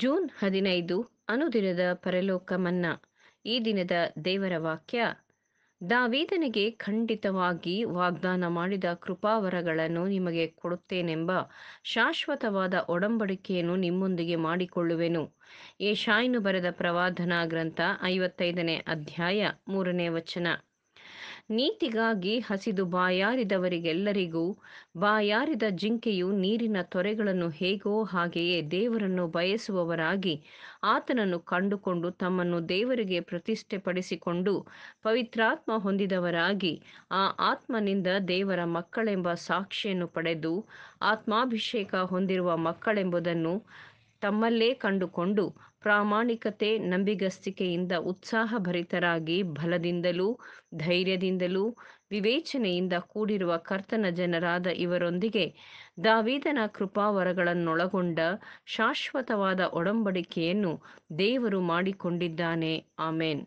June ಹದಿನೈದು ಅನುದಿನದ ಪರಲೋಕ ಮನ್ನಾ ಈ ದಿನದ ದೇವರ ವಾಕ್ಯ ದಾವೀದನಿಗೆ ಖಂಡಿತವಾಗಿ ವಾಗ್ದಾನ ಮಾಡಿದ ಕೃಪಾವರಗಳನ್ನು ನಿಮಗೆ ಕೊಡುತ್ತೇನೆಂಬ ಶಾಶ್ವತವಾದ ಒಡಂಬಡಿಕೆಯನ್ನು ನಿಮ್ಮೊಂದಿಗೆ ಮಾಡಿಕೊಳ್ಳುವೆನು ಏಷಾಯಿನು ಬರೆದ ಪ್ರವಾದನಾ ಗ್ರಂಥ ಐವತ್ತೈದನೇ ಅಧ್ಯಾಯ ಮೂರನೇ ವಚನ ನೀತಿಗಾಗಿ ಹಸಿದು ಬಾಯಾರಿದವರಿಗೆಲ್ಲರಿಗೂ ಬಾಯಾರಿದ ಜಿಂಕೆಯು ನೀರಿನ ತೊರೆಗಳನ್ನು ಹೇಗೋ ಹಾಗೆಯೇ ದೇವರನ್ನು ಬಯಸುವವರಾಗಿ ಆತನನ್ನು ಕಂಡುಕೊಂಡು ತಮ್ಮನ್ನು ದೇವರಿಗೆ ಪ್ರತಿಷ್ಠೆಪಡಿಸಿಕೊಂಡು ಪವಿತ್ರಾತ್ಮ ಹೊಂದಿದವರಾಗಿ ಆ ಆತ್ಮನಿಂದ ದೇವರ ಮಕ್ಕಳೆಂಬ ಸಾಕ್ಷಿಯನ್ನು ಪಡೆದು ಆತ್ಮಾಭಿಷೇಕ ಹೊಂದಿರುವ ಮಕ್ಕಳೆಂಬುದನ್ನು ತಮ್ಮಲ್ಲೇ ಕಂಡುಕೊಂಡು ಪ್ರಾಮಾಣಿಕತೆ ನಂಬಿಗಸ್ತಿಕೆಯಿಂದ ಉತ್ಸಾಹಭರಿತರಾಗಿ ಬಲದಿಂದಲೂ ಧೈರ್ಯದಿಂದಲೂ ವಿವೇಚನೆಯಿಂದ ಕೂಡಿರುವ ಕರ್ತನ ಜನರಾದ ಇವರೊಂದಿಗೆ ದಾವಿದನ ಕೃಪಾವರಗಳನ್ನೊಳಗೊಂಡ ಶಾಶ್ವತವಾದ ಒಡಂಬಡಿಕೆಯನ್ನು ದೇವರು ಮಾಡಿಕೊಂಡಿದ್ದಾನೆ ಆಮೇನ್